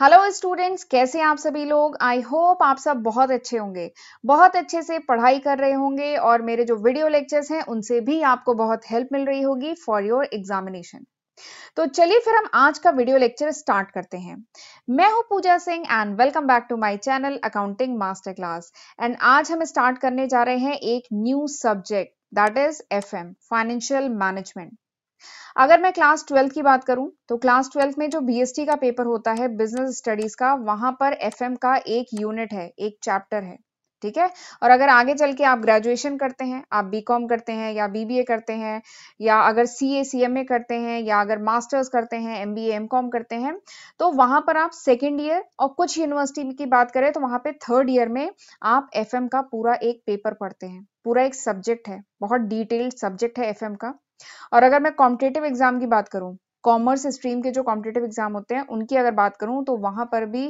Hello students कैसे हैं आप सभी लोग आई होप आप सब बहुत अच्छे होंगे बहुत अच्छे से पढ़ाई कर रहे होंगे और मेरे जो वीडियो लेक्चर्स हैं उनसे भी आपको बहुत हेल्प मिल रही होगी फॉर योर एग्जामिनेशन तो चलिए फिर हम आज का वीडियो लेक्चर स्टार्ट करते हैं मैं हूं Pooja Singh and welcome back to my channel accounting master class and आज हम स्टार्ट करने जा रहे हैं एक new subject that is F financial management अगर मैं क्लास ट्वेल्थ की बात करूं तो क्लास ट्वेल्थ में जो बीएसटी का पेपर होता है बिजनेस स्टडीज का वहां पर एफएम का एक यूनिट है एक चैप्टर है ठीक है और अगर आगे चल के आप ग्रेजुएशन करते हैं आप बीकॉम करते हैं या बीबीए करते हैं या अगर सीए सीएमए करते हैं या अगर मास्टर्स करते हैं एमबीए एमकॉम करते हैं तो वहां पर आप सेकेंड ईयर और कुछ यूनिवर्सिटी की बात करें तो वहां पे थर्ड ईयर में आप एफएम का पूरा एक पेपर पढ़ते हैं पूरा एक सब्जेक्ट है बहुत डिटेल्ड सब्जेक्ट है एफएम का और अगर मैं कॉम्पिटेटिव एग्जाम की बात करूँ कॉमर्स स्ट्रीम के जो कॉम्पिटेटिव एग्जाम होते हैं उनकी अगर बात करूं तो वहां पर भी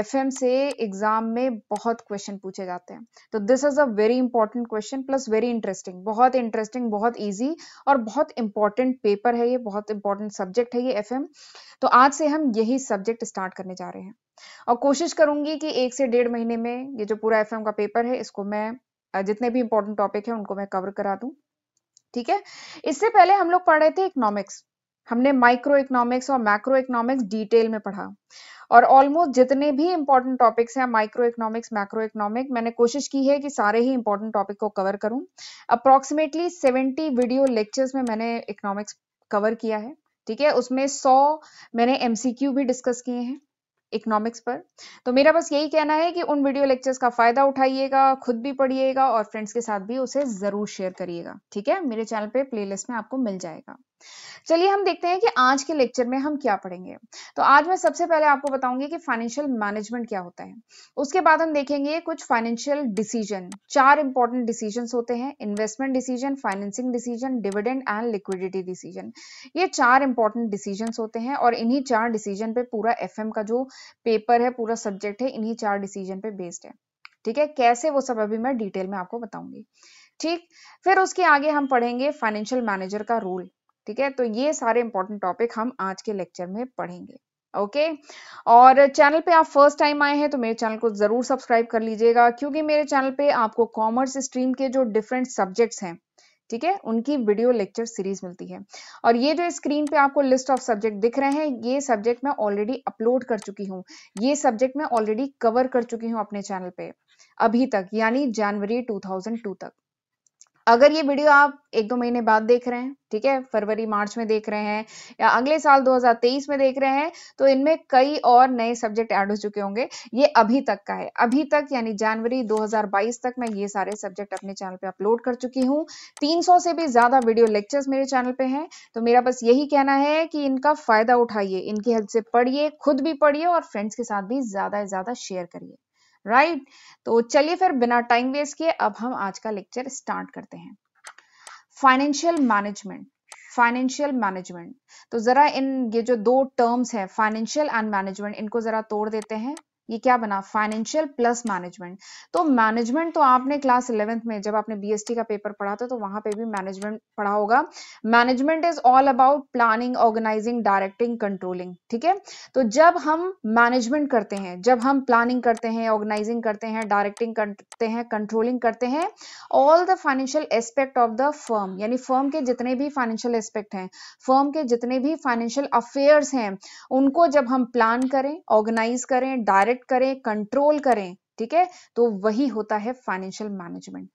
एफ से एग्जाम में बहुत क्वेश्चन पूछे जाते हैं तो this is a very important question plus very interesting बहुत इंटरेस्टिंग बहुत ईजी और बहुत इंपॉर्टेंट पेपर है ये बहुत इंपॉर्टेंट सब्जेक्ट है ये एफ तो आज से हम यही सब्जेक्ट स्टार्ट करने जा रहे हैं और कोशिश करूंगी कि एक से डेढ़ महीने में ये जो पूरा एफ का पेपर है इसको मैं जितने भी इंपॉर्टेंट टॉपिक है उनको मैं कवर करा दूँ ठीक है इससे पहले हम लोग पढ़ रहे थे इकोनॉमिक्स हमने माइक्रो इकोनॉमिक्स और मैक्रो इकोनॉमिक्स डिटेल में पढ़ा और ऑलमोस्ट जितने भी इंपॉर्टेंट टॉपिक्स हैं माइक्रो इकोनॉमिक्स मैक्रो इकोनॉमिक मैंने कोशिश की है कि सारे ही इंपॉर्टेंट टॉपिक को कवर करूं अप्रोक्सीमेटली 70 वीडियो लेक्चर्स में मैंने इकोनॉमिक्स कवर किया है ठीक है उसमें 100 मैंने एमसीक्यू भी डिस्कस किए हैं इकोनॉमिक्स पर तो मेरा बस यही कहना है कि उन वीडियो लेक्चर्स का फ़ायदा उठाइएगा खुद भी पढ़िएगा और फ्रेंड्स के साथ भी उसे ज़रूर शेयर करिएगा ठीक है मेरे चैनल पे प्लेलिस्ट में आपको मिल जाएगा चलिए हम देखते हैं कि आज के लेक्चर में हम क्या पढ़ेंगे तो आज मैं सबसे पहले आपको बताऊंगी कि फाइनेंशियल मैनेजमेंट क्या होता है उसके बाद हम देखेंगे कुछ फाइनेंशियल डिसीजन चार इंपॉर्टेंट डिसीजन होते हैं investment decision financing decision dividend and liquidity decision ये चार इंपॉर्टेंट डिसीजन होते हैं और इन्हीं चार डिसीजन पे पूरा एफ का जो पेपर है पूरा सब्जेक्ट है इन्हीं चार डिसीजन पे बेस्ड है ठीक है कैसे वो सब अभी मैं डिटेल में आपको बताऊंगी ठीक फिर उसके आगे हम पढ़ेंगे फाइनेंशियल मैनेजर का रोल ठीक है तो ये सारे इंपॉर्टेंट टॉपिक हम आज के लेक्चर में पढ़ेंगे ओके okay? और चैनल पे आप फर्स्ट टाइम आए हैं तो मेरे चैनल को जरूर सब्सक्राइब कर लीजिएगा क्योंकि मेरे चैनल पे आपको कॉमर्स स्ट्रीम के जो डिफरेंट सब्जेक्ट्स हैं ठीक है उनकी वीडियो लेक्चर सीरीज मिलती है और ये जो स्क्रीन पे आपको लिस्ट ऑफ सब्जेक्ट दिख रहे हैं ये सब्जेक्ट मैं ऑलरेडी अपलोड कर चुकी हूँ ये सब्जेक्ट मैं ऑलरेडी कवर कर चुकी हूँ अपने चैनल पे अभी तक यानी जनवरी टू तक अगर ये वीडियो आप एक दो महीने बाद देख रहे हैं ठीक है फरवरी मार्च में देख रहे हैं या अगले साल 2023 में देख रहे हैं तो इनमें कई और नए सब्जेक्ट ऐड हो चुके होंगे ये अभी तक का है अभी तक यानी जनवरी 2022 तक मैं ये सारे सब्जेक्ट अपने चैनल पे अपलोड कर चुकी हूँ 300 से भी ज्यादा वीडियो लेक्चर्स मेरे चैनल पे हैं तो मेरा बस यही कहना है कि इनका फायदा उठाइए इनकी हेल्प से पढ़िए खुद भी पढ़िए और फ्रेंड्स के साथ भी ज्यादा से ज्यादा शेयर करिए राइट तो चलिए फिर बिना टाइम वेस्ट किए अब हम आज का लेक्चर स्टार्ट करते हैं फाइनेंशियल मैनेजमेंट फाइनेंशियल मैनेजमेंट तो जरा इन ये जो दो टर्म्स हैं फाइनेंशियल एंड मैनेजमेंट इनको जरा तोड़ देते हैं ये क्या बना फाइनेंशियल प्लस मैनेजमेंट तो मैनेजमेंट तो आपने क्लास इलेवेंथ में जब आपने बीएसटी का पेपर पढ़ा था तो वहां पे भी मैनेजमेंट पढ़ा होगा management is all about planning organizing directing controlling ठीक है तो जब हम मैनेजमेंट करते हैं जब हम प्लानिंग करते हैं ऑर्गेनाइजिंग करते हैं डायरेक्टिंग करते हैं कंट्रोलिंग करते हैं all the financial aspect of the firm यानी फर्म के जितने भी फाइनेंशियल एस्पेक्ट हैं फर्म के जितने भी फाइनेंशियल अफेयर्स हैं उनको जब हम प्लान करें ऑर्गेनाइज करें डायरेक्ट डायरेक्ट करें कंट्रोल करें ठीक है तो वही होता है फाइनेंशियल मैनेजमेंट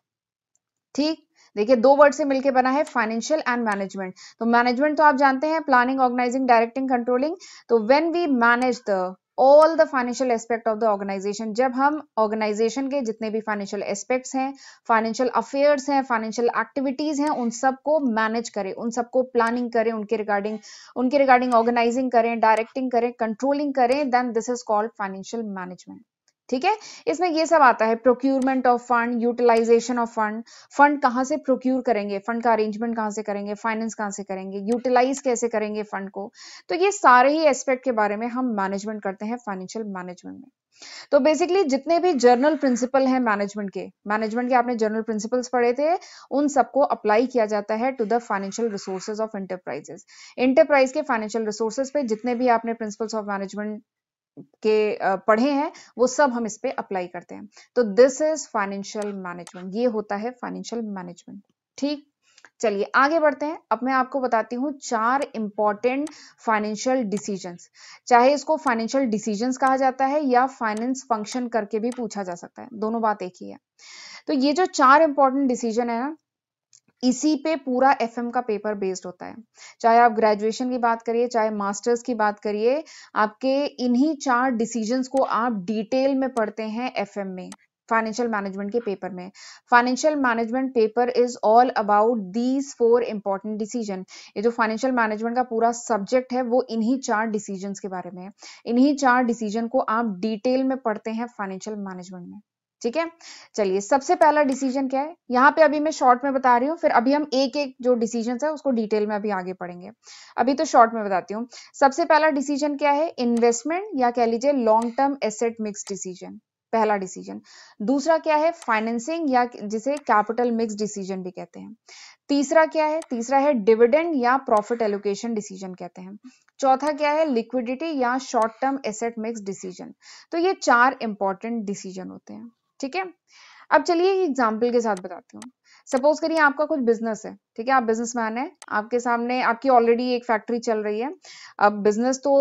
ठीक देखिए दो वर्ड से मिलके बना है फाइनेंशियल एंड मैनेजमेंट तो मैनेजमेंट तो आप जानते हैं प्लानिंग ऑर्गेनाइजिंग डायरेक्टिंग कंट्रोलिंग तो when we manage the all the financial aspect of the organization जब हम ऑर्गेनाइजेशन के जितने भी फाइनेंशियल एस्पेक्ट्स हैं फाइनेंशियल अफेयर्स हैं फाइनेंशियल एक्टिविटीज हैं उन सबको मैनेज करें उन सबको प्लानिंग करें उनके रिगार्डिंग उनके रिगार्डिंग ऑर्गेनाइजिंग करें डायरेक्टिंग करें कंट्रोलिंग करें then this is called financial management ठीक है इसमें ये सब आता है procurement of fund utilization of fund fund कहाँ से प्रोक्यूर करेंगे फंड का अरेंजमेंट कहाँ से करेंगे फाइनेंस कहाँ से करेंगे यूटिलाइज कैसे करेंगे फंड को तो ये सारे ही एस्पेक्ट के बारे में हम मैनेजमेंट करते हैं फाइनेंशियल मैनेजमेंट में तो बेसिकली जितने भी जर्नल प्रिंसिपल हैं मैनेजमेंट के मैनेजमेंट के आपने जर्नल प्रिंसिपल्स पढ़े थे उन सबको अप्लाई किया जाता है to the financial resources of enterprises enterprise के फाइनेंशियल रिसोर्सेज पे जितने भी आपने प्रिंसिपल्स ऑफ मैनेजमेंट के पढ़े हैं वो सब हम इस पे अप्लाई करते हैं तो दिस इज फाइनेंशियल मैनेजमेंट ये होता है फाइनेंशियल मैनेजमेंट ठीक चलिए आगे बढ़ते हैं अब मैं आपको बताती हूँ चार इंपॉर्टेंट फाइनेंशियल डिसीजंस चाहे इसको फाइनेंशियल डिसीजंस कहा जाता है या फाइनेंस फंक्शन करके भी पूछा जा सकता है दोनों बात एक ही है तो ये जो चार इंपॉर्टेंट डिसीजन है ना इसी पे पूरा एफ का पेपर बेस्ड होता है चाहे आप ग्रेजुएशन की बात करिए चाहे मास्टर्स की बात करिए आपके इन्हीं चार डिसीजंस को आप डिटेल में पढ़ते हैं एफ में फाइनेंशियल मैनेजमेंट के पेपर में financial management paper is all about these four important decision ये जो फाइनेंशियल मैनेजमेंट का पूरा सब्जेक्ट है वो इन्हीं चार डिसीजन के बारे में इन्हीं चार डिसीजन को आप डिटेल में पढ़ते हैं फाइनेंशियल मैनेजमेंट में ठीक है चलिए सबसे पहला डिसीजन क्या है यहाँ पे अभी मैं शॉर्ट में बता रही हूँ फिर अभी हम एक एक जो डिसीजन है उसको डिटेल में अभी आगे पढ़ेंगे अभी तो शॉर्ट में बताती हूँ सबसे पहला डिसीजन क्या है इन्वेस्टमेंट या कह लीजिए long term asset mix decision पहला डिसीजन दूसरा क्या है फाइनेंसिंग या जिसे कैपिटल मिक्स डिसीजन भी कहते हैं तीसरा क्या है तीसरा है डिविडेंड या प्रॉफिट एलोकेशन डिसीजन कहते हैं चौथा क्या है लिक्विडिटी या short term asset mix decision तो ये चार इंपॉर्टेंट डिसीजन होते हैं ठीक है अब चलिए एग्जाम्पल के साथ बताती हूँ सपोज करिए आपका कुछ बिजनेस है ठीक है आप बिजनेस मैन है आपके सामने आपकी ऑलरेडी एक फैक्ट्री चल रही है अब बिजनेस तो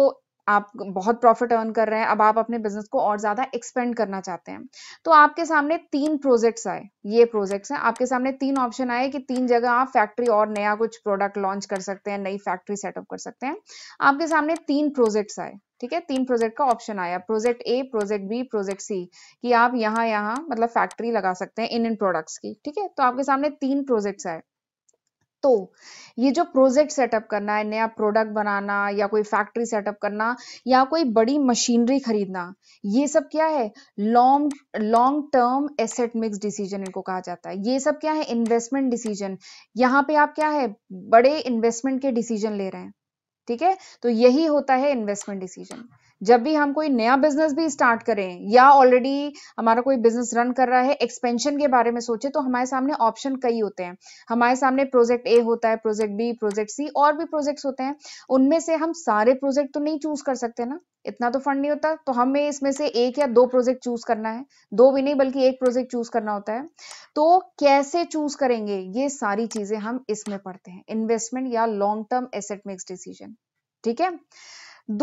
आप बहुत प्रॉफिट अर्न कर रहे हैं अब आप अपने बिजनेस को और ज्यादा एक्सपेंड करना चाहते हैं तो आपके सामने तीन प्रोजेक्ट्स आए ये प्रोजेक्ट्स हैं आपके सामने तीन ऑप्शन आए कि तीन जगह आप फैक्ट्री और नया कुछ प्रोडक्ट लॉन्च कर सकते हैं नई फैक्ट्री सेटअप कर सकते हैं आपके सामने तीन प्रोजेक्ट्स आए ठीक है तीन प्रोजेक्ट का ऑप्शन आया project A project B project C कि आप यहाँ यहाँ मतलब फैक्ट्री लगा सकते हैं इन इन प्रोडक्ट्स की ठीक है तो आपके सामने तीन प्रोजेक्ट्स आए तो ये जो प्रोजेक्ट सेटअप करना है नया प्रोडक्ट बनाना या कोई फैक्ट्री सेटअप करना या कोई बड़ी मशीनरी खरीदना ये सब क्या है long long term asset mix decision इनको कहा जाता है ये सब क्या है इन्वेस्टमेंट डिसीजन यहाँ पे आप क्या है बड़े इन्वेस्टमेंट के डिसीजन ले रहे हैं ठीक है तो यही होता है इन्वेस्टमेंट डिसीजन जब भी हम कोई नया बिजनेस भी स्टार्ट करें या ऑलरेडी हमारा कोई बिजनेस रन कर रहा है एक्सपेंशन के बारे में सोचे तो हमारे सामने ऑप्शन कई होते हैं हमारे सामने प्रोजेक्ट ए होता है प्रोजेक्ट बी प्रोजेक्ट सी और भी प्रोजेक्ट्स होते हैं उनमें से हम सारे प्रोजेक्ट तो नहीं चूज कर सकते ना इतना तो फंड नहीं होता तो हमें इसमें से एक या दो प्रोजेक्ट चूज करना है दो भी नहीं बल्कि एक प्रोजेक्ट चूज करना होता है तो कैसे चूज करेंगे ये सारी चीजें हम इसमें पढ़ते हैं इन्वेस्टमेंट या long term asset mix decision ठीक है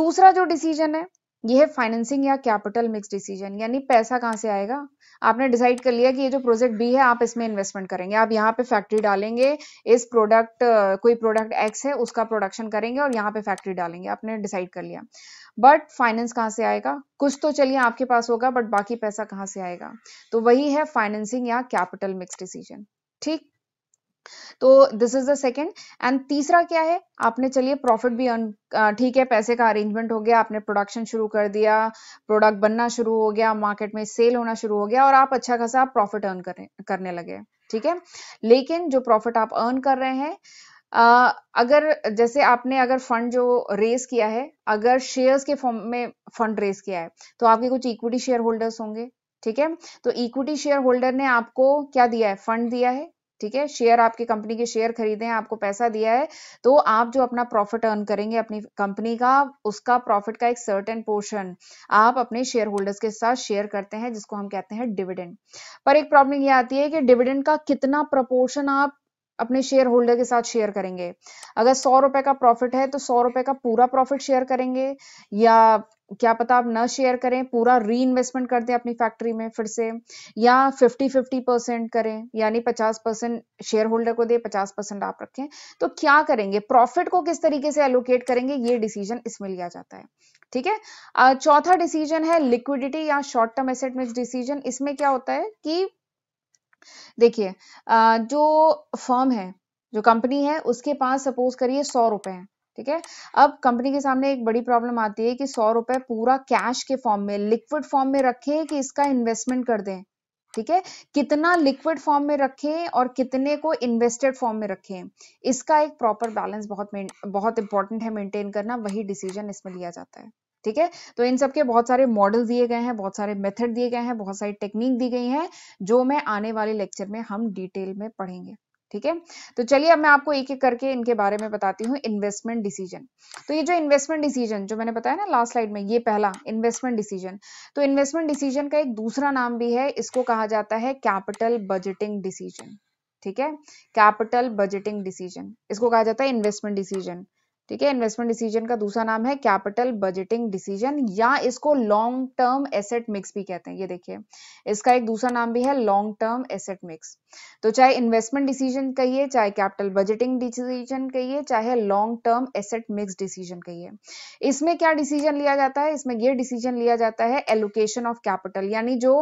दूसरा जो डिसीजन है यह है फाइनेंसिंग या कैपिटल मिक्स डिसीजन यानी पैसा कहाँ से आएगा आपने डिसाइड कर लिया कि ये जो प्रोजेक्ट बी है आप इसमें इन्वेस्टमेंट करेंगे आप यहाँ पे फैक्ट्री डालेंगे इस प्रोडक्ट कोई प्रोडक्ट एक्स है उसका प्रोडक्शन करेंगे और यहाँ पे फैक्ट्री डालेंगे आपने डिसाइड कर लिया बट फाइनेंस कहाँ से आएगा कुछ तो चलिए आपके पास होगा बट बाकी पैसा कहाँ से आएगा तो वही है फाइनेंसिंग या कैपिटल मिक्स डिसीजन ठीक तो this is the second and तीसरा क्या है आपने चलिए प्रॉफिट भी अर्न ठीक है पैसे का अरेंजमेंट हो गया आपने प्रोडक्शन शुरू कर दिया प्रोडक्ट बनना शुरू हो गया मार्केट में सेल होना शुरू हो गया और आप अच्छा खासा प्रॉफिट अर्न करने करने लगे ठीक है लेकिन जो प्रॉफिट आप अर्न कर रहे हैं Uh, अगर जैसे आपने अगर फंड जो रेस किया है अगर शेयर्स के फॉर्म में फंड रेस किया है तो आपके कुछ इक्विटी शेयर होल्डर्स होंगे ठीक है तो इक्विटी शेयर होल्डर ने आपको क्या दिया है फंड दिया है ठीक है शेयर आपकी कंपनी के शेयर खरीदे हैं आपको पैसा दिया है तो आप जो अपना प्रॉफिट अर्न करेंगे अपनी कंपनी का उसका प्रॉफिट का एक सर्टेन पोर्शन आप अपने शेयर होल्डर्स के साथ शेयर करते हैं जिसको हम कहते हैं डिविडेंड पर एक प्रॉब्लम ये आती है कि डिविडेंड का कितना प्रपोर्शन आप अपने शेयर होल्डर के साथ शेयर करेंगे अगर सौ रुपए का प्रॉफिट है तो सौ रुपए का पूरा प्रॉफिट शेयर करेंगे या क्या पता आप ना शेयर करें पूरा री इन्वेस्टमेंट कर दें अपनी फैक्ट्री में फिर से या फिफ्टी फिफ्टी परसेंट करें यानी पचास परसेंट शेयर होल्डर को दे पचास परसेंट आप रखें तो क्या करेंगे प्रॉफिट को किस तरीके से एलोकेट करेंगे ये डिसीजन इसमें लिया जाता है ठीक है चौथा डिसीजन है लिक्विडिटी या short term asset mix decision इसमें क्या होता है कि देखिए जो फर्म है जो कंपनी है उसके पास सपोज करिए सौ रुपए हैं ठीक है अब कंपनी के सामने एक बड़ी प्रॉब्लम आती है कि सौ रुपए पूरा कैश के फॉर्म में लिक्विड फॉर्म में रखें कि इसका इन्वेस्टमेंट कर दें ठीक है कितना लिक्विड फॉर्म में रखें और कितने को इन्वेस्टेड फॉर्म में रखें इसका एक प्रॉपर बैलेंस बहुत बहुत इंपॉर्टेंट है मेंटेन करना वही डिसीजन इसमें लिया जाता है ठीक है तो इन सब के बहुत सारे मॉडल दिए गए हैं बहुत सारे मेथड दिए गए हैं बहुत सारी टेक्निक दी गई हैं जो मैं आने वाले लेक्चर में हम डिटेल में पढ़ेंगे ठीक है तो चलिए अब मैं आपको एक एक करके इनके बारे में बताती हूँ इन्वेस्टमेंट डिसीजन तो ये जो इन्वेस्टमेंट डिसीजन जो मैंने बताया ना लास्ट स्लाइड में ये पहला इन्वेस्टमेंट डिसीजन तो इन्वेस्टमेंट डिसीजन का एक दूसरा नाम भी है इसको कहा जाता है कैपिटल बजटिंग डिसीजन ठीक है कैपिटल बजटिंग डिसीजन इसको कहा जाता है इन्वेस्टमेंट डिसीजन ठीक है इन्वेस्टमेंट डिसीजन का दूसरा नाम है कैपिटल बजटिंग डिसीजन या इसको लॉन्ग टर्म एसेट मिक्स भी कहते हैं ये देखिए इसका एक दूसरा नाम भी है लॉन्ग टर्म एसेट मिक्स तो चाहे इन्वेस्टमेंट डिसीजन कहिए चाहे कैपिटल बजटिंग डिसीजन कहिए चाहे long term asset mix decision कहिए इसमें क्या डिसीजन लिया जाता है इसमें यह डिसीजन लिया जाता है एलोकेशन ऑफ कैपिटल यानी जो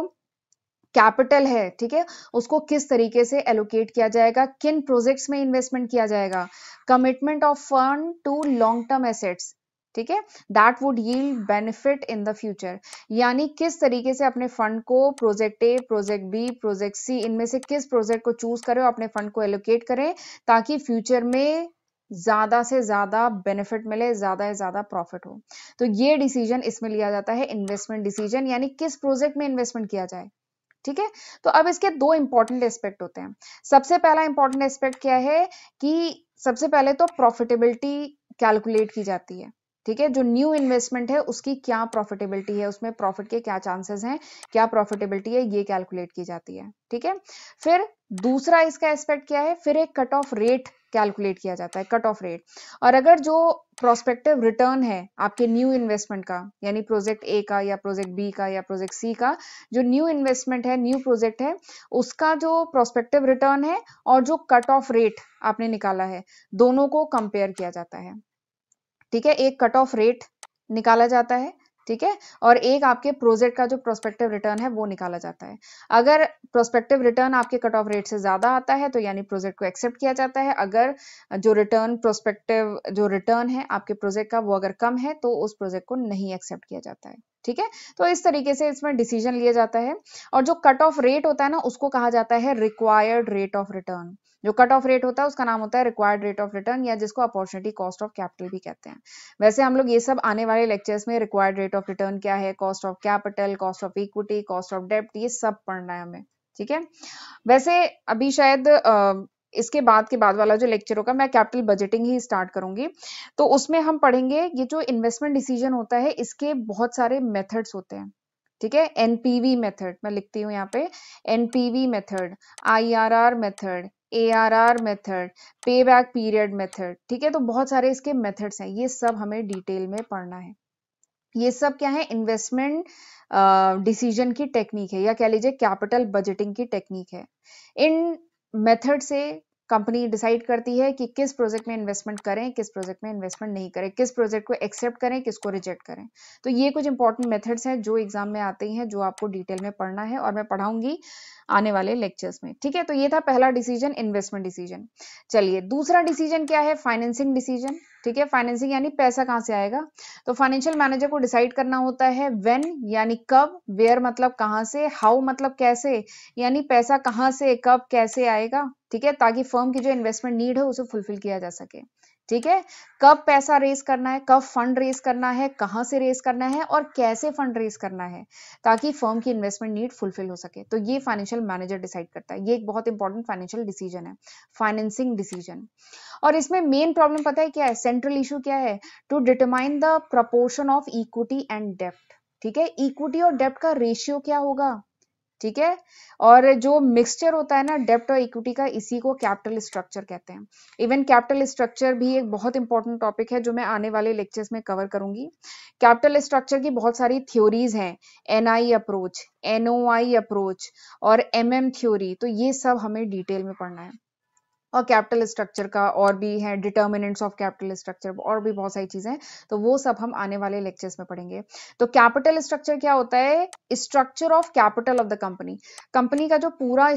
कैपिटल है ठीक है उसको किस तरीके से एलोकेट किया जाएगा किन प्रोजेक्ट्स में इन्वेस्टमेंट किया जाएगा commitment of fund to long term assets ठीक है that would yield benefit in the future यानी किस तरीके से अपने फंड को project A project B project C इनमें से किस प्रोजेक्ट को चूज करें और अपने फंड को एलोकेट करें ताकि फ्यूचर में ज्यादा से ज्यादा बेनिफिट मिले ज्यादा से ज्यादा प्रॉफिट हो तो ये डिसीजन इसमें लिया जाता है इन्वेस्टमेंट डिसीजन यानी किस प्रोजेक्ट में इन्वेस्टमेंट किया जाए ठीक है तो अब इसके दो इंपॉर्टेंट एस्पेक्ट होते हैं सबसे पहला इंपॉर्टेंट एस्पेक्ट क्या है कि सबसे पहले तो प्रॉफिटेबिलिटी कैलकुलेट की जाती है ठीक है जो न्यू इन्वेस्टमेंट है उसकी क्या प्रॉफिटेबिलिटी है उसमें प्रॉफिट के क्या चांसेस हैं क्या प्रॉफिटेबिलिटी है ये कैलकुलेट की जाती है ठीक है फिर दूसरा इसका एस्पेक्ट क्या है फिर एक कट ऑफ रेट कैलकुलेट किया जाता है कट ऑफ रेट और अगर जो प्रोस्पेक्टिव रिटर्न है आपके न्यू इन्वेस्टमेंट का यानी प्रोजेक्ट ए का या प्रोजेक्ट बी का या प्रोजेक्ट सी का जो न्यू इन्वेस्टमेंट है न्यू प्रोजेक्ट है उसका जो प्रोस्पेक्टिव रिटर्न है और जो कट ऑफ रेट आपने निकाला है दोनों को कंपेयर किया जाता है ठीक है एक कट ऑफ रेट निकाला जाता है ठीक है और एक आपके प्रोजेक्ट का जो प्रोस्पेक्टिव रिटर्न है वो निकाला जाता है अगर प्रोस्पेक्टिव रिटर्न आपके कट ऑफ रेट से ज्यादा आता है तो यानी प्रोजेक्ट को एक्सेप्ट किया जाता है अगर जो रिटर्न प्रोस्पेक्टिव जो रिटर्न है आपके प्रोजेक्ट का वो अगर कम है तो उस प्रोजेक्ट को नहीं एक्सेप्ट किया जाता है ठीक है तो इस तरीके से इसमें डिसीजन लिया जाता है और जो कट ऑफ रेट होता है ना उसको कहा जाता है रिक्वायर्ड रेट ऑफ रिटर्न जो कट ऑफ रेट होता है उसका नाम होता है रिक्वायर्ड रेट ऑफ रिटर्न या जिसको अपॉर्चुनिटी कॉस्ट ऑफ कैपिटल भी कहते हैं वैसे हम लोग ये सब आने वाले लेक्चर्स में रिक्वायर्ड रेट ऑफ रिटर्न क्या है cost of capital cost of equity cost of डेप्ट ये सब पढ़ना है हमें ठीक है वैसे अभी शायद इसके बाद के बाद वाला जो लेक्चर होगा मैं कैपिटल बजटिंग ही स्टार्ट करूंगी तो उसमें हम पढ़ेंगे ये जो इन्वेस्टमेंट डिसीजन होता है इसके बहुत सारे मेथड्स होते हैं ठीक है एनपीवी मेथड मैं लिखती हूँ यहाँ पे NPV method IRR method ARR method pay back period method ठीक है तो बहुत सारे इसके मेथड्स हैं ये सब हमें डिटेल में पढ़ना है ये सब क्या है इन्वेस्टमेंट डिसीजन की टेक्निक है या कह लीजिए कैपिटल बजटिंग की टेक्निक है इन मेथड से कंपनी डिसाइड करती है कि किस प्रोजेक्ट में इन्वेस्टमेंट करें किस प्रोजेक्ट में इन्वेस्टमेंट नहीं करें किस प्रोजेक्ट को एक्सेप्ट करें किसको रिजेक्ट करें तो ये कुछ इंपॉर्टेंट मेथड्स हैं जो एग्जाम में आते हैं जो आपको डिटेल में पढ़ना है और मैं पढ़ाऊंगी आने वाले लेक्चर्स में ठीक है तो ये था पहला डिसीजन इन्वेस्टमेंट डिसीजन चलिए दूसरा डिसीजन क्या है फाइनेंसिंग डिसीजन ठीक है फाइनेंसिंग यानी पैसा कहां से आएगा तो फाइनेंशियल मैनेजर को डिसाइड करना होता है वेन यानी कब वेयर मतलब कहां से हाउ मतलब कैसे यानी पैसा कहाँ से कब कैसे आएगा ठीक है ताकि फर्म की जो इन्वेस्टमेंट नीड है उसे फुलफिल किया जा सके ठीक है कब पैसा रेस करना है कब फंड रेस करना है कहाँ से रेस करना है और कैसे फंड रेस करना है ताकि फर्म की इन्वेस्टमेंट नीड फुलफिल हो सके तो ये फाइनेंशियल मैनेजर डिसाइड करता है ये एक बहुत इंपॉर्टेंट फाइनेंशियल डिसीजन है फाइनेंसिंग डिसीजन और इसमें मेन प्रॉब्लम पता है क्या है सेंट्रल इशू क्या है to determine the proportion of equity and डेप्ट ठीक है इक्विटी और डेप्ट का रेशियो क्या होगा ठीक है और जो मिक्सचर होता है ना डेप्ट और इक्विटी का इसी को कैपिटल स्ट्रक्चर कहते हैं इवन कैपिटल स्ट्रक्चर भी एक बहुत इंपॉर्टेंट टॉपिक है जो मैं आने वाले लेक्चर्स में कवर करूंगी कैपिटल स्ट्रक्चर की बहुत सारी थ्योरीज हैं एनआई अप्रोच एनओआई अप्रोच और एमएम थ्योरी तो ये सब हमें डिटेल में पढ़ना है और कैपिटल स्ट्रक्चर का और भी है डिटर्मिनेंट्स ऑफ कैपिटल स्ट्रक्चर और भी बहुत सारी चीजें हैं तो वो सब हम आने वाले लेक्चर्स में पढ़ेंगे तो कैपिटल स्ट्रक्चर क्या होता है structure of capital of the company company का जो पूरा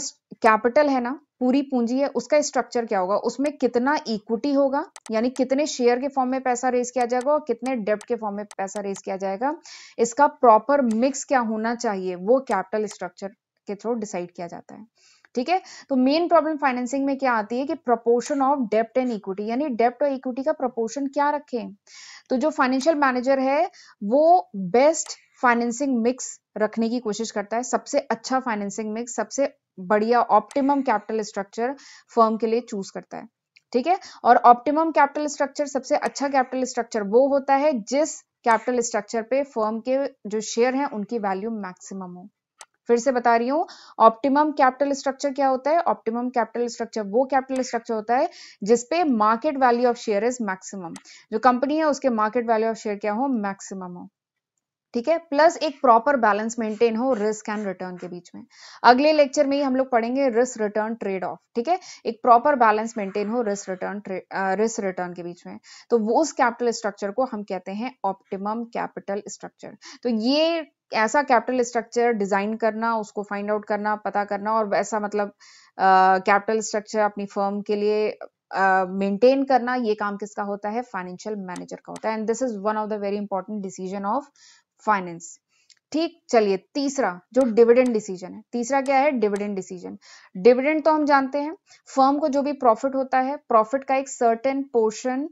कैपिटल है ना पूरी पूंजी है उसका स्ट्रक्चर क्या होगा उसमें कितना इक्विटी होगा यानी कितने शेयर के फॉर्म में पैसा रेज किया जाएगा और कितने डेप्ट के फॉर्म में पैसा रेज किया जाएगा इसका प्रॉपर मिक्स क्या होना चाहिए वो कैपिटल स्ट्रक्चर के थ्रू डिसाइड किया जाता है ठीक है तो मेन प्रॉब्लम फाइनेंसिंग में क्या आती है कि प्रपोर्शन ऑफ डेप्ट एंड इक्विटी यानी डेप्ट और इक्विटी का प्रपोर्शन क्या रखें तो जो फाइनेंशियल मैनेजर है वो बेस्ट फाइनेंसिंग मिक्स रखने की कोशिश करता है सबसे अच्छा फाइनेंसिंग मिक्स सबसे बढ़िया ऑप्टिमम कैपिटल स्ट्रक्चर फर्म के लिए चूज करता है ठीक है और ऑप्टिमम कैपिटल स्ट्रक्चर सबसे अच्छा कैपिटल स्ट्रक्चर वो होता है जिस कैपिटल स्ट्रक्चर पे फर्म के जो शेयर हैं उनकी वैल्यू मैक्सिमम हो फिर से बता रही हूँ ऑप्टिमम कैपिटल स्ट्रक्चर क्या होता है ऑप्टिमम कैपिटल स्ट्रक्चर वो कैपिटल स्ट्रक्चर होता है जिसपे market value of share is maximum जो कंपनी है उसके मार्केट वैल्यू ऑफ शेयर क्या हो मैक्सिमम हो ठीक है प्लस एक प्रॉपर बैलेंस मेंटेन हो रिस्क एंड रिटर्न के बीच में अगले लेक्चर में ही हम लोग पढ़ेंगे रिस्क रिटर्न ट्रेड ऑफ ठीक है एक प्रॉपर बैलेंस मेंटेन हो रिस्क रिटर्न रिस्क रिटर्न के बीच में तो वो उस कैपिटल स्ट्रक्चर को हम कहते हैं ऑप्टिमम कैपिटल स्ट्रक्चर तो ये ऐसा कैपिटल स्ट्रक्चर डिजाइन करना उसको फाइंड आउट करना पता करना और ऐसा मतलब कैपिटल स्ट्रक्चर अपनी फर्म के लिए मेंटेन uh, करना ये काम किसका होता है फाइनेंशियल मैनेजर का होता है and this is one of the very important decision of finance ठीक चलिए तीसरा जो डिविडेंड डिसीजन है तीसरा क्या है डिविडेंड डिसीजन डिविडेंड तो हम जानते हैं फर्म को जो भी प्रॉफिट होता है प्रॉफिट का एक सर्टेन पोर्शन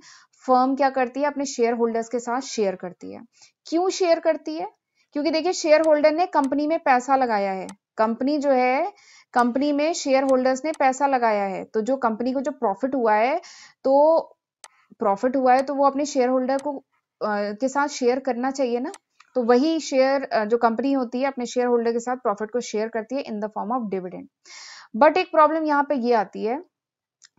फर्म क्या करती है अपने शेयर होल्डर्स के साथ शेयर करती है क्यों शेयर करती है क्योंकि देखिए शेयर होल्डर ने कंपनी में पैसा लगाया है कंपनी जो है कंपनी में शेयर होल्डर्स ने पैसा लगाया है तो जो कंपनी को जो प्रॉफिट हुआ है तो प्रॉफिट हुआ है तो वो अपने शेयर होल्डर को आ, के साथ शेयर करना चाहिए ना तो वही शेयर जो कंपनी होती है अपने शेयर होल्डर के साथ प्रॉफिट को शेयर करती है in the form of dividend but एक प्रॉब्लम यहाँ पे ये आती है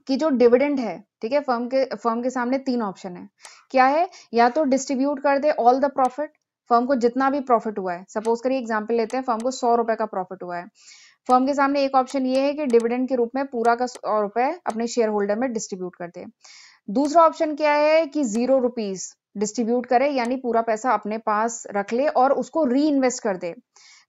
कि जो डिविडेंड है ठीक है फर्म के फर्म के सामने तीन ऑप्शन है क्या है या तो डिस्ट्रीब्यूट कर दे ऑल द प्रॉफिट फर्म को जितना भी प्रॉफिट हुआ है सपोज करिए एग्जाम्पल लेते हैं फर्म को सौ रुपए का प्रॉफिट हुआ है फर्म के सामने एक ऑप्शन ये है कि डिविडेंड के रूप में पूरा का सौ रुपए अपने शेयर होल्डर में डिस्ट्रीब्यूट कर दे दूसरा ऑप्शन क्या है कि जीरो रुपीज डिस्ट्रीब्यूट करे यानी पूरा पैसा अपने पास रख ले और उसको री इन्वेस्ट कर दे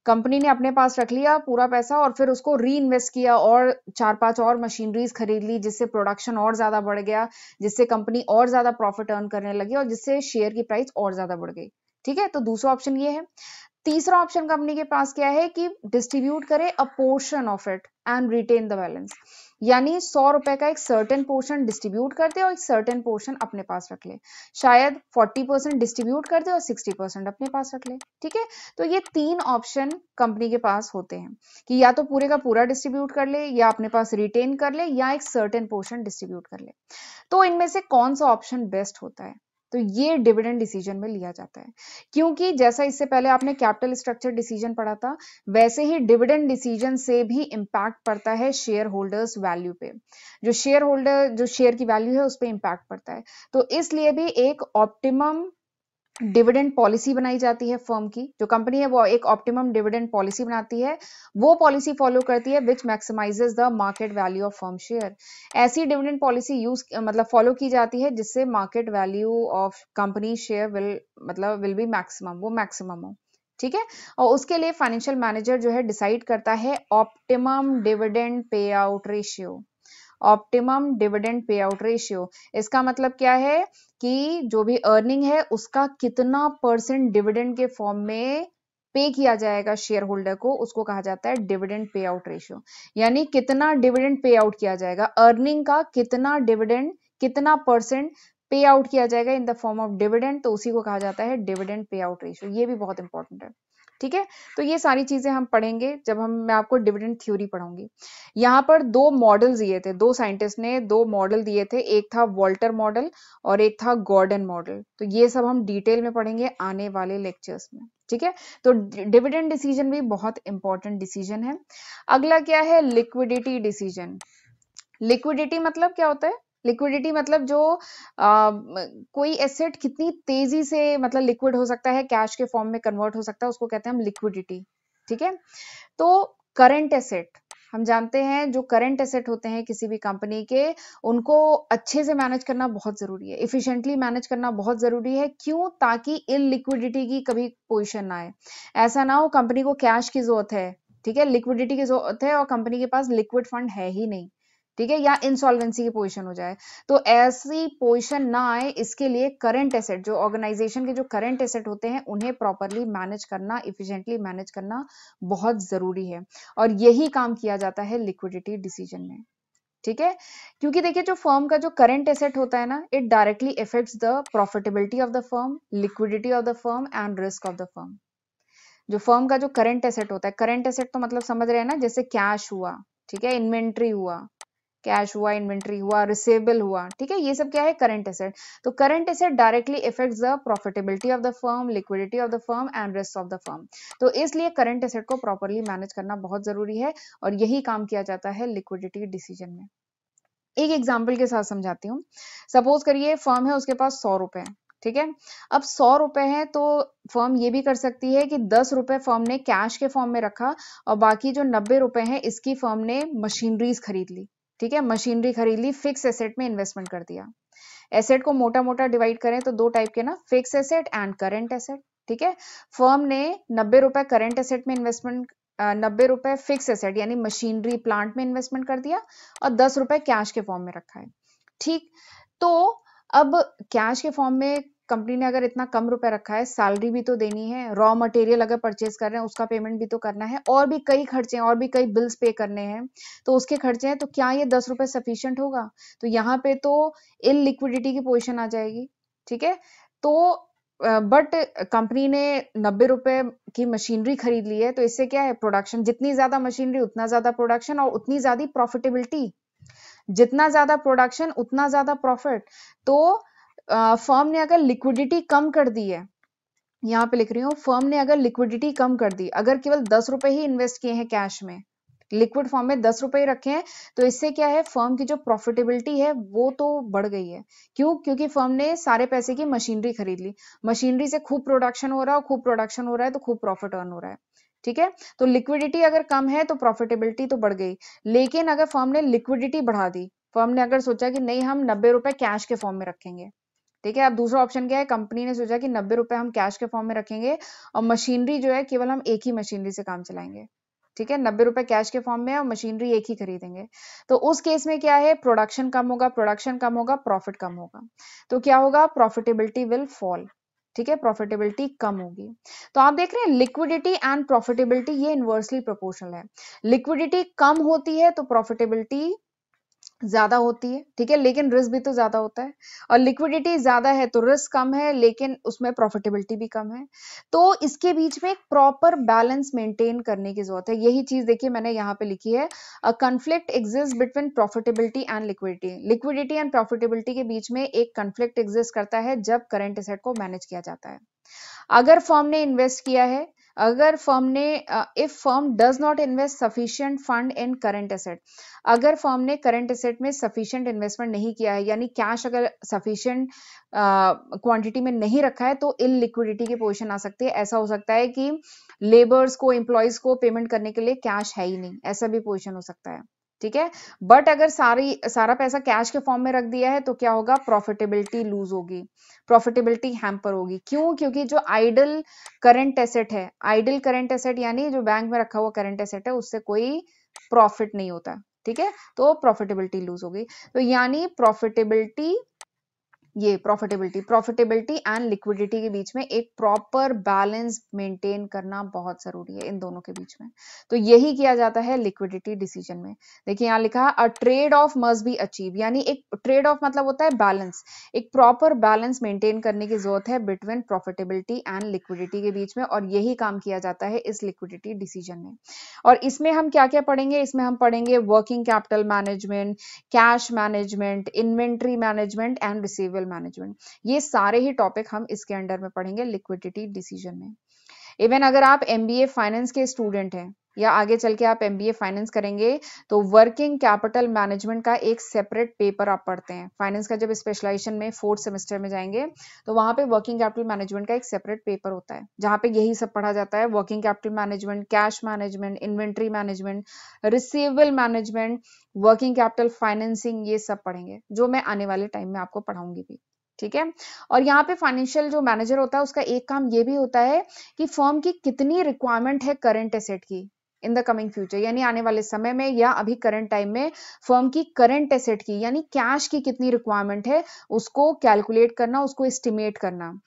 कंपनी ने अपने पास रख लिया पूरा पैसा और फिर उसको री इन्वेस्ट किया और चार पांच और मशीनरीज खरीद ली जिससे प्रोडक्शन और ज्यादा बढ़ गया जिससे कंपनी और ज्यादा प्रॉफिट अर्न करने लगी और जिससे शेयर की प्राइस और ज्यादा बढ़ गई ठीक है तो दूसरा ऑप्शन ये है तीसरा ऑप्शन कंपनी के पास क्या है कि डिस्ट्रीब्यूट करे a portion of it and retain the balance यानी सौ रुपए का एक सर्टेन पोर्शन डिस्ट्रीब्यूट कर दे और एक सर्टेन पोर्शन अपने पास रख ले शायद 40 परसेंट डिस्ट्रीब्यूट कर दे और 60 परसेंट अपने पास रख ले ठीक है तो ये तीन ऑप्शन कंपनी के पास होते हैं कि या तो पूरे का पूरा डिस्ट्रीब्यूट कर ले या अपने पास रिटेन कर ले या एक सर्टेन पोर्शन डिस्ट्रीब्यूट कर ले तो इनमें से कौन सा ऑप्शन बेस्ट होता है तो ये डिविडेंड डिसीजन में लिया जाता है क्योंकि जैसा इससे पहले आपने कैपिटल स्ट्रक्चर डिसीजन पढ़ा था वैसे ही डिविडेंड डिसीजन से भी इम्पैक्ट पड़ता है शेयर होल्डर्स वैल्यू पे जो शेयर होल्डर जो शेयर की वैल्यू है उस पर इम्पैक्ट पड़ता है तो इसलिए भी एक ऑप्टिमम डिविडेंड पॉलिसी बनाई जाती है फर्म की जो कंपनी है वो एक ऑप्टिमम डिविडेंड पॉलिसी बनाती है वो पॉलिसी फॉलो करती है which maximizes the market value of firm share ऐसी डिविडेंड पॉलिसी यूज मतलब फॉलो की जाती है जिससे market value of company share will मतलब विल बी मैक्सिमम वो मैक्सिमम हो ठीक है और उसके लिए फाइनेंशियल मैनेजर जो है डिसाइड करता है optimum dividend pay out ratio optimum dividend pay out ratio इसका मतलब क्या है कि जो भी अर्निंग है उसका कितना परसेंट डिविडेंड के फॉर्म में पे किया जाएगा शेयर होल्डर को उसको कहा जाता है डिविडेंड पे आउट रेशियो यानी कितना डिविडेंड पे आउट किया जाएगा अर्निंग का कितना डिविडेंड कितना परसेंट पे आउट किया जाएगा in the form of dividend तो उसी को कहा जाता है डिविडेंड पे आउट रेशियो ये भी बहुत इंपॉर्टेंट है ठीक है तो ये सारी चीजें हम पढ़ेंगे जब हम मैं आपको डिविडेंड थ्योरी पढ़ाऊंगी यहाँ पर दो मॉडल दिए थे दो साइंटिस्ट ने दो मॉडल दिए थे एक था वॉल्टर मॉडल और एक था गॉर्डन मॉडल तो ये सब हम डिटेल में पढ़ेंगे आने वाले लेक्चर्स में ठीक है तो डिविडेंड डिसीजन भी बहुत इंपॉर्टेंट डिसीजन है अगला क्या है लिक्विडिटी डिसीजन लिक्विडिटी मतलब क्या होता है लिक्विडिटी मतलब जो आ, कोई एसेट कितनी तेजी से मतलब लिक्विड हो सकता है कैश के फॉर्म में कन्वर्ट हो सकता है उसको कहते हैं हम लिक्विडिटी ठीक है तो करंट एसेट हम जानते हैं जो करंट एसेट होते हैं किसी भी कंपनी के उनको अच्छे से मैनेज करना बहुत ज़रूरी है इफिशियंटली मैनेज करना बहुत ज़रूरी है क्यों ताकि इन लिक्विडिटी की कभी पोजिशन ना आए ऐसा ना हो कंपनी को कैश की जरूरत है ठीक है लिक्विडिटी की जरूरत है और कंपनी के पास लिक्विड फंड है ही नहीं ठीक है या इंसॉल्वेंसी की पोजीशन हो जाए तो ऐसी पोजीशन ना आए इसके लिए करंट एसेट जो ऑर्गेनाइजेशन के जो करंट एसेट होते हैं उन्हें प्रॉपरली मैनेज करना इफिशियंटली मैनेज करना बहुत जरूरी है और यही काम किया जाता है लिक्विडिटी डिसीजन में ठीक है क्योंकि देखिए जो फर्म का जो करंट एसेट होता है ना it directly affects the profitability of the firm liquidity of the firm and risk of the firm जो फर्म का जो करंट एसेट होता है करंट एसेट तो मतलब समझ रहे हैं ना जैसे कैश हुआ ठीक है इन्वेंट्री हुआ कैश हुआ इन्वेंट्री हुआ रिसेबल हुआ ठीक है ये सब क्या है करंट एसेट तो current asset directly effect the profitability of the firm liquidity of the firm and risk of the firm तो इसलिए करंट एसेट को प्रॉपरली मैनेज करना बहुत जरूरी है और यही काम किया जाता है लिक्विडिटी डिसीजन में एक एग्जाम्पल के साथ समझाती हूँ सपोज करिए फर्म है उसके पास सौ रुपए ठीक है अब सौ रुपए है तो फर्म ये भी कर सकती है कि दस रुपए फर्म ने कैश के फॉर्म में रखा और बाकी जो नब्बे रुपए है इसकी फर्म ने मशीनरीज खरीद ली ठीक है मशीनरी खरीद ली फिक्स एसेट में इन्वेस्टमेंट कर दिया एसेट को मोटा मोटा डिवाइड करें तो दो टाइप के ना fix asset and current asset ठीक है फर्म ने नब्बे रुपए करेंट एसेट में इन्वेस्टमेंट नब्बे रुपए फिक्स एसेट यानी मशीनरी प्लांट में इन्वेस्टमेंट कर दिया और दस रुपए कैश के फॉर्म में रखा है ठीक तो अब कैश के फॉर्म में कंपनी ने अगर इतना कम रुपए रखा है सैलरी भी तो देनी है रॉ मटेरियल अगर परचेज कर रहे हैं उसका पेमेंट भी तो करना है और भी कई खर्चे हैं और भी कई बिल्स पे करने हैं तो उसके खर्चे हैं तो क्या ये दस रुपए सफिशियंट होगा तो यहाँ पे तो इन लिक्विडिटी की पोजिशन आ जाएगी ठीक है तो बट कंपनी ने नब्बे रुपए की मशीनरी खरीद ली है तो इससे क्या है प्रोडक्शन जितनी ज्यादा मशीनरी उतना ज्यादा प्रोडक्शन और उतनी ज्यादा प्रॉफिटेबिलिटी जितना ज्यादा प्रोडक्शन उतना ज्यादा प्रॉफिट तो फर्म ने अगर लिक्विडिटी कम कर दी है यहाँ पे लिख रही हूँ फर्म ने अगर लिक्विडिटी कम कर दी अगर केवल दस रुपए ही इन्वेस्ट किए हैं कैश में लिक्विड फॉर्म में दस रुपए रखे हैं तो इससे क्या है फर्म की जो प्रॉफिटेबिलिटी है वो तो बढ़ गई है क्यों क्योंकि फर्म ने सारे पैसे की मशीनरी खरीद ली मशीनरी से खूब प्रोडक्शन हो रहा है खूब प्रोडक्शन हो रहा है तो खूब प्रॉफिट अर्न हो रहा है ठीक है तो लिक्विडिटी अगर कम है तो प्रॉफिटेबिलिटी तो बढ़ गई लेकिन अगर फर्म ने लिक्विडिटी बढ़ा दी फर्म ने अगर सोचा कि नहीं हम नब्बे रुपए कैश के फॉर्म में रखेंगे ठीक है अब दूसरा ऑप्शन क्या है कंपनी ने सोचा कि नब्बे रुपए हम कैश के फॉर्म में रखेंगे और मशीनरी जो है केवल हम एक ही मशीनरी से काम चलाएंगे ठीक है नब्बे रुपए कैश के फॉर्म में और मशीनरी एक ही खरीदेंगे तो उस केस में क्या है प्रोडक्शन कम होगा प्रोडक्शन कम होगा प्रॉफिट कम होगा तो क्या होगा प्रॉफिटेबिलिटी विल फॉल ठीक है प्रॉफिटेबिलिटी कम होगी तो आप देख रहे हैं लिक्विडिटी एंड प्रॉफिटेबिलिटी ये इन्वर्सली प्रोपोर्शनल है लिक्विडिटी कम होती है तो प्रॉफिटेबिलिटी ज्यादा होती है ठीक है लेकिन रिस्क भी तो ज्यादा होता है और लिक्विडिटी ज्यादा है तो रिस्क कम है लेकिन उसमें प्रॉफिटेबिलिटी भी कम है तो इसके बीच में एक प्रॉपर बैलेंस मेंटेन करने की जरूरत है यही चीज देखिए मैंने यहाँ पे लिखी है a conflict exist between profitability and liquidity liquidity and profitability के बीच में एक कन्फ्लिक्ट एग्जिस्ट करता है जब करेंट एसेट को मैनेज किया जाता है अगर फॉर्म ने इन्वेस्ट किया है अगर फर्म ने if firm does not invest sufficient fund in current asset अगर फर्म ने करंट एसेट में सफिशियंट इन्वेस्टमेंट नहीं किया है यानी कैश अगर सफिशियंट क्वांटिटी में नहीं रखा है तो इन लिक्विडिटी की पोजिशन आ सकती है ऐसा हो सकता है कि लेबर्स को एम्प्लॉयज को पेमेंट करने के लिए कैश है ही नहीं ऐसा भी पोजिशन हो सकता है ठीक है बट अगर सारी सारा पैसा कैश के फॉर्म में रख दिया है तो क्या होगा प्रॉफिटेबिलिटी लूज होगी प्रॉफिटेबिलिटी हैम्पर होगी क्यों क्योंकि जो आइडल करंट एसेट है आइडल करंट एसेट यानी जो बैंक में रखा हुआ करंट एसेट है उससे कोई प्रॉफिट नहीं होता ठीक है तो प्रॉफिटेबिलिटी लूज होगी तो यानी प्रॉफिटेबिलिटी ये प्रॉफिटेबिलिटी प्रॉफिटेबिलिटी एंड लिक्विडिटी के बीच में एक प्रॉपर बैलेंस मेंटेन करना बहुत जरूरी है इन दोनों के बीच में तो यही किया जाता है लिक्विडिटी डिसीजन में देखिए यहाँ लिखा है a trade off must be achieve यानी एक ट्रेड ऑफ मतलब होता है बैलेंस एक प्रॉपर बैलेंस मेंटेन करने की जरूरत है बिटवीन प्रॉफिटेबिलिटी एंड लिक्विडिटी के बीच में और यही काम किया जाता है इस लिक्विडिटी डिसीजन में और इसमें हम क्या क्या पढ़ेंगे इसमें हम पढ़ेंगे working capital management cash management inventory management and receiver capital management ये सारे ही टॉपिक हम इसके अंडर में पढ़ेंगे लिक्विडिटी डिसीजन में इवन अगर आप एम फाइनेंस के स्टूडेंट हैं या आगे चल के आप एमबीए फाइनेंस करेंगे तो वर्किंग कैपिटल मैनेजमेंट का एक सेपरेट पेपर आप पढ़ते हैं फाइनेंस का जब स्पेशलाइजेशन में फोर्थ सेमेस्टर में जाएंगे तो वहां पे वर्किंग कैपिटल मैनेजमेंट का एक सेपरेट पेपर होता है जहां पे यही सब पढ़ा जाता है working capital management cash management inventory management receivable management working capital financing ये सब पढ़ेंगे जो मैं आने वाले टाइम में आपको पढ़ाऊंगी भी ठीक है और यहाँ पे फाइनेंशियल जो मैनेजर होता है उसका एक काम ये भी होता है कि फर्म की कितनी रिक्वायरमेंट है करंट एसेट की इन द कमिंग फ्यूचर यानी आने वाले समय में या अभी करंट टाइम में फर्म की करंट एसेट की यानी कैश की कितनी रिक्वायरमेंट है उसको कैलकुलेट करना उसको एस्टिमेट करना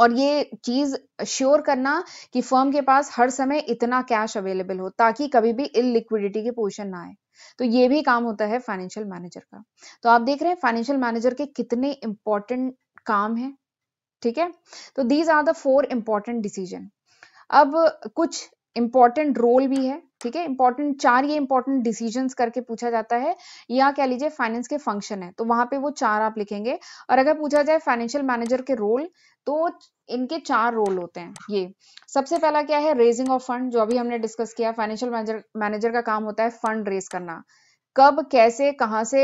और ये चीज श्योर करना कि फर्म के पास हर समय इतना कैश अवेलेबल हो ताकि कभी भी इन लिक्विडिटी के पोजिशन ना आए तो ये भी काम होता है फाइनेंशियल मैनेजर का तो आप देख रहे हैं फाइनेंशियल मैनेजर के कितने इंपॉर्टेंट काम है ठीक है तो these are the four important decision अब कुछ इम्पॉर्टेंट रोल भी है ठीक है इंपॉर्टेंट चार ये इंपॉर्टेंट डिसीजन करके पूछा जाता है या कह लीजिए फाइनेंस के फंक्शन है तो वहां पे वो चार आप लिखेंगे और अगर पूछा जाए फाइनेंशियल मैनेजर के रोल तो इनके चार रोल होते हैं ये सबसे पहला क्या है रेजिंग ऑफ फंड जो अभी हमने डिस्कस किया फाइनेंशियल मैनेजर मैनेजर का काम होता है फंड रेज करना कब कैसे कहाँ से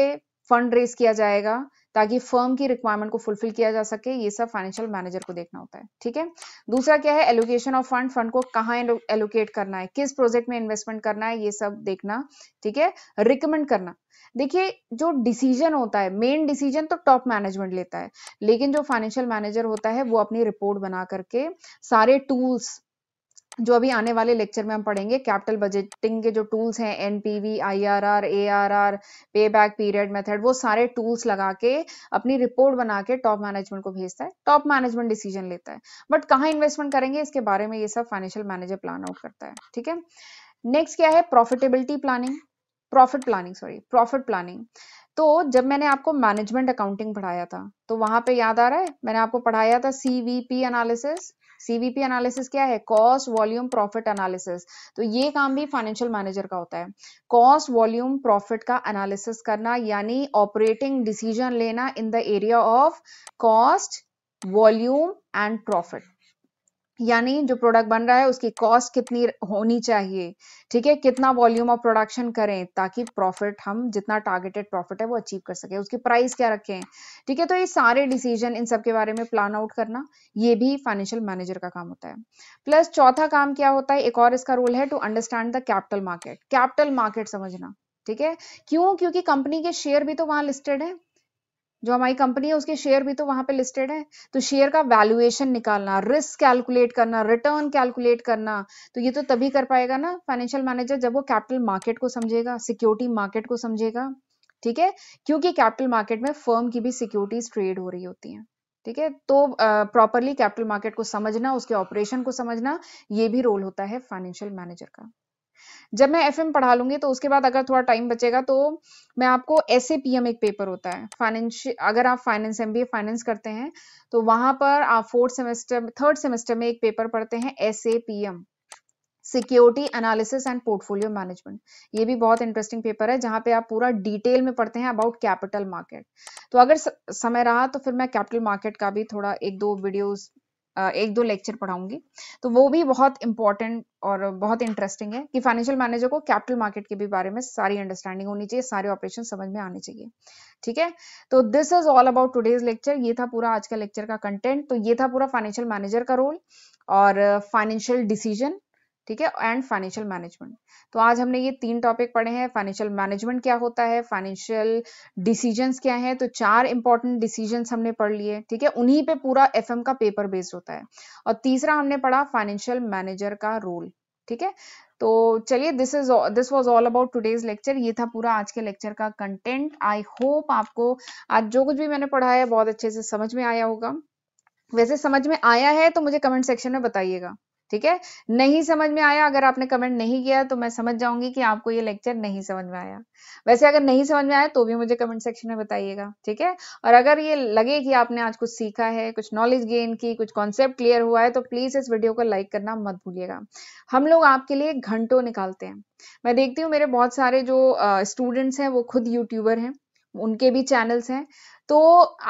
फंड रेज किया जाएगा ताकि फर्म की रिक्वायरमेंट को फुलफिल किया जा सके ये सब फाइनेंशियल मैनेजर को देखना होता है ठीक है दूसरा क्या है एलोकेशन ऑफ फंड फंड को कहाँ एलोकेट करना है किस प्रोजेक्ट में इन्वेस्टमेंट करना है ये सब देखना ठीक है रिकमेंड करना देखिए जो डिसीजन होता है मेन डिसीजन तो टॉप मैनेजमेंट लेता है लेकिन जो फाइनेंशियल मैनेजर होता है वो अपनी रिपोर्ट बना करके सारे टूल्स जो अभी आने वाले लेक्चर में हम पढ़ेंगे कैपिटल बजटिंग के जो टूल्स हैं NPV IRR ARR pay back period method वो सारे टूल्स लगा के अपनी रिपोर्ट बना के टॉप मैनेजमेंट को भेजता है टॉप मैनेजमेंट डिसीजन लेता है बट कहाँ इन्वेस्टमेंट करेंगे इसके बारे में ये सब फाइनेंशियल मैनेजर प्लान आउट करता है ठीक है नेक्स्ट क्या है profitability planning profit planning sorry profit planning तो जब मैंने आपको मैनेजमेंट अकाउंटिंग पढ़ाया था तो वहां पे याद आ रहा है मैंने आपको पढ़ाया था सीवीपी एनालिसिस सीवीपी एनालिसिस क्या है कॉस्ट वॉल्यूम प्रॉफिट एनालिसिस तो ये काम भी फाइनेंशियल मैनेजर का होता है कॉस्ट वॉल्यूम प्रॉफिट का एनालिसिस करना यानी ऑपरेटिंग डिसीजन लेना in the area of cost volume and profit यानी जो प्रोडक्ट बन रहा है उसकी कॉस्ट कितनी होनी चाहिए ठीक है कितना वॉल्यूम ऑफ प्रोडक्शन करें ताकि प्रॉफिट हम जितना टारगेटेड प्रॉफिट है वो अचीव कर सके उसकी प्राइस क्या रखें ठीक है तो ये सारे डिसीजन इन सब के बारे में प्लान आउट करना ये भी फाइनेंशियल मैनेजर का काम होता है प्लस चौथा काम क्या होता है एक और इसका रोल है to understand the capital market capital market समझना ठीक है क्यों क्योंकि कंपनी के शेयर भी तो वहां लिस्टेड है जो हमारी कंपनी है उसके शेयर भी तो वहां पे लिस्टेड है तो शेयर का वैल्यूएशन निकालना रिस्क कैलकुलेट करना रिटर्न कैलकुलेट करना तो ये तो तभी कर पाएगा ना फाइनेंशियल मैनेजर जब वो कैपिटल मार्केट को समझेगा सिक्योरिटी मार्केट को समझेगा ठीक है क्योंकि कैपिटल मार्केट में फर्म की भी सिक्योरिटीज ट्रेड हो रही होती है ठीक है तो प्रॉपरली कैपिटल मार्केट को समझना उसके ऑपरेशन को समझना ये भी रोल होता है फाइनेंशियल मैनेजर का जब मैं एफ पढ़ा लूंगी तो उसके बाद अगर थोड़ा टाइम बचेगा तो मैं आपको एस एक पेपर होता है फाइनेंश अगर आप फाइनेंस एम फाइनेंस करते हैं तो वहां पर आप फोर्थ सेमेस्टर थर्ड सेमेस्टर में एक पेपर पढ़ते हैं as security analysis and portfolio management ये भी बहुत इंटरेस्टिंग पेपर है जहां पे आप पूरा डिटेल में पढ़ते हैं अबाउट कैपिटल मार्केट तो अगर समय रहा तो फिर मैं कैपिटल मार्केट का भी थोड़ा एक दो वीडियोस एक दो लेक्चर पढ़ाऊंगी तो वो भी बहुत इंपॉर्टेंट और बहुत इंटरेस्टिंग है कि फाइनेंशियल मैनेजर को कैपिटल मार्केट के भी बारे में सारी अंडरस्टैंडिंग होनी चाहिए सारे ऑपरेशन समझ में आने चाहिए ठीक है तो this is all about today's lecture ये था पूरा आज का लेक्चर का कंटेंट तो ये था पूरा फाइनेंशियल मैनेजर का रोल और फाइनेंशियल डिसीजन ठीक है एंड फाइनेंशियल मैनेजमेंट तो आज हमने ये तीन टॉपिक पढ़े हैं फाइनेंशियल मैनेजमेंट क्या होता है फाइनेंशियल डिसीजंस क्या है तो चार इंपॉर्टेंट डिसीजंस हमने पढ़ लिए ठीक है उन्हीं पे पूरा एफएम का पेपर बेस्ड होता है और तीसरा हमने पढ़ा फाइनेंशियल मैनेजर का रोल ठीक है तो चलिए this is this was all about today's lecture ये था पूरा आज के लेक्चर का कंटेंट आई होप आपको आज जो कुछ भी मैंने पढ़ाया बहुत अच्छे से समझ में आया होगा वैसे समझ में आया है तो मुझे कमेंट सेक्शन में बताइएगा ठीक है नहीं समझ में आया अगर आपने कमेंट नहीं किया तो मैं समझ जाऊंगी कि आपको ये लेक्चर नहीं समझ में आया वैसे अगर नहीं समझ में आया तो भी मुझे कमेंट सेक्शन में बताइएगा ठीक है और अगर ये लगे कि आपने आज कुछ सीखा है कुछ नॉलेज गेन की कुछ कॉन्सेप्ट क्लियर हुआ है तो प्लीज इस वीडियो को लाइक करना मत भूलिएगा हम लोग आपके लिए घंटों निकालते हैं मैं देखती हूँ मेरे बहुत सारे जो स्टूडेंट्स हैं वो खुद यूट्यूबर हैं उनके भी चैनल्स हैं तो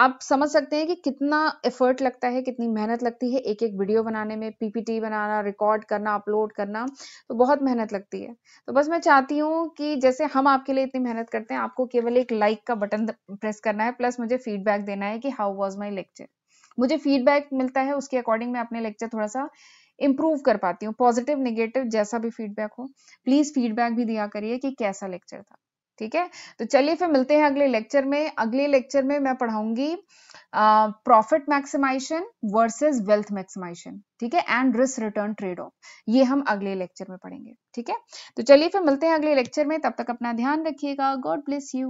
आप समझ सकते हैं कि कितना एफर्ट लगता है कितनी मेहनत लगती है एक एक वीडियो बनाने में पीपीटी बनाना रिकॉर्ड करना अपलोड करना तो बहुत मेहनत लगती है तो बस मैं चाहती हूँ कि जैसे हम आपके लिए इतनी मेहनत करते हैं आपको केवल एक लाइक का बटन प्रेस करना है प्लस मुझे फीडबैक देना है कि हाउ वॉज माई लेक्चर मुझे फीडबैक मिलता है उसके अकॉर्डिंग मैं अपने लेक्चर थोड़ा सा इम्प्रूव कर पाती हूँ पॉजिटिव नेगेटिव जैसा भी फीडबैक हो प्लीज़ फीडबैक भी दिया करिए कि कैसा लेक्चर था ठीक है तो चलिए फिर मिलते हैं अगले लेक्चर में अगले लेक्चर में मैं पढ़ाऊंगी profit maximisation versus wealth maximisation ठीक है and risk return trade off ये हम अगले लेक्चर में पढ़ेंगे ठीक है तो चलिए फिर मिलते हैं अगले लेक्चर में तब तक अपना ध्यान रखिएगा गॉड ब्लेस यू